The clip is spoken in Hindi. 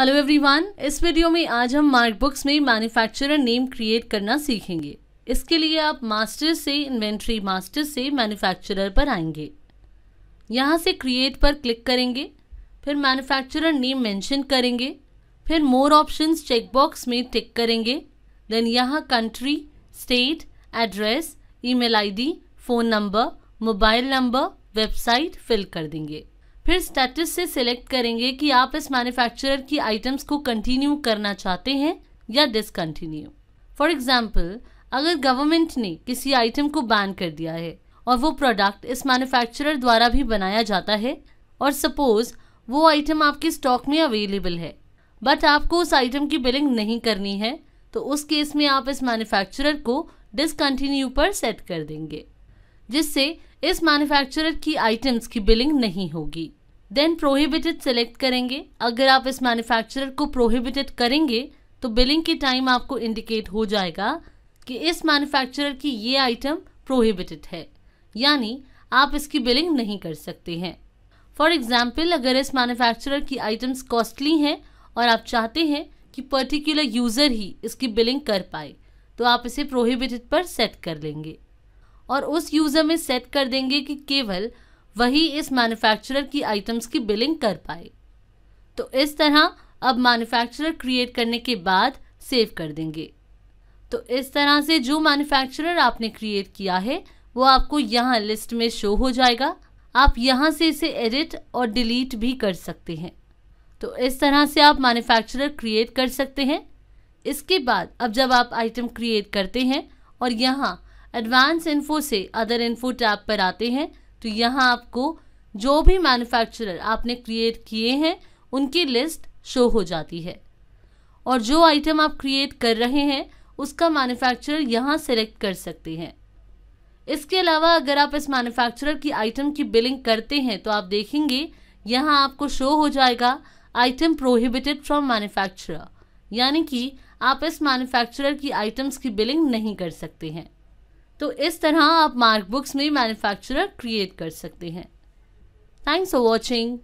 हेलो एवरीवन इस वीडियो में आज हम मार्क बुक्स में मैन्युफैक्चरर नेम क्रिएट करना सीखेंगे इसके लिए आप मास्टर से इन्वेंट्री मास्टर से मैन्युफैक्चरर पर आएंगे यहाँ से क्रिएट पर क्लिक करेंगे फिर मैन्युफैक्चरर नेम मेंशन करेंगे फिर मोर ऑप्शंस चेकबॉक्स में टिक करेंगे देन यहाँ country state address email mail phone number mobile number website fill कर देंगे फिर स्टेटस से सिलेक्ट करेंगे कि आप इस मैन्युफैक्चरर की आइटम्स को कंटिन्यू करना चाहते हैं या डिसकंटिन्यू फॉर एग्जाम्पल अगर गवर्नमेंट ने किसी आइटम को बैन कर दिया है और वो प्रोडक्ट इस मैन्युफैक्चरर द्वारा भी बनाया जाता है और सपोज वो आइटम आपके स्टॉक में अवेलेबल है बट आपको उस आइटम की बिलिंग नहीं करनी है तो उस केस में आप इस मैन्युफैक्चरर को डिसकंटिन्यू पर सेट कर देंगे जिससे इस मैन्युफैक्चरर की आइटम्स की बिलिंग नहीं होगी देन प्रोहिबिटेड सेलेक्ट करेंगे अगर आप इस मैन्युफैक्चरर को प्रोहिबिटेड करेंगे तो बिलिंग के टाइम आपको इंडिकेट हो जाएगा कि इस मैन्युफैक्चरर की ये आइटम प्रोहिबिटेड है यानी आप इसकी बिलिंग नहीं कर सकते हैं फॉर एग्जाम्पल अगर इस मैन्युफैक्चरर की आइटम्स कॉस्टली हैं और आप चाहते हैं कि पर्टिकुलर यूज़र ही इसकी बिलिंग कर पाए तो आप इसे प्रोहिबिटेड पर सेट कर लेंगे और उस यूज़र में सेट कर देंगे कि केवल वही इस मैन्युफैक्चरर की आइटम्स की बिलिंग कर पाए तो इस तरह अब मैन्युफैक्चरर क्रिएट करने के बाद सेव कर देंगे तो इस तरह से जो मैन्युफैक्चरर आपने क्रिएट किया है वो आपको यहाँ लिस्ट में शो हो जाएगा आप यहाँ से इसे एडिट और डिलीट भी कर सकते हैं तो इस तरह से आप मैन्युफैक्चरर क्रिएट कर सकते हैं इसके बाद अब जब आप आइटम क्रिएट करते हैं और यहाँ एडवांस इन्फो से अदर इन्फो टैब पर आते हैं तो यहाँ आपको जो भी मैन्युफैक्चरर आपने क्रिएट किए हैं उनकी लिस्ट शो हो जाती है और जो आइटम आप क्रिएट कर रहे हैं उसका मैन्युफैक्चरर यहाँ सेलेक्ट कर सकते हैं इसके अलावा अगर आप इस मैन्युफैक्चरर की आइटम की बिलिंग करते हैं तो आप देखेंगे यहाँ आपको शो हो जाएगा आइटम प्रोहिबिटेड फ्रॉम मैन्युफैक्चरर यानी कि आप इस मैन्युफैक्चरर की आइटम्स की बिलिंग नहीं कर सकते हैं तो इस तरह आप मार्क बुक्स में मैन्युफैक्चरर क्रिएट कर सकते हैं थैंक्स फॉर वॉचिंग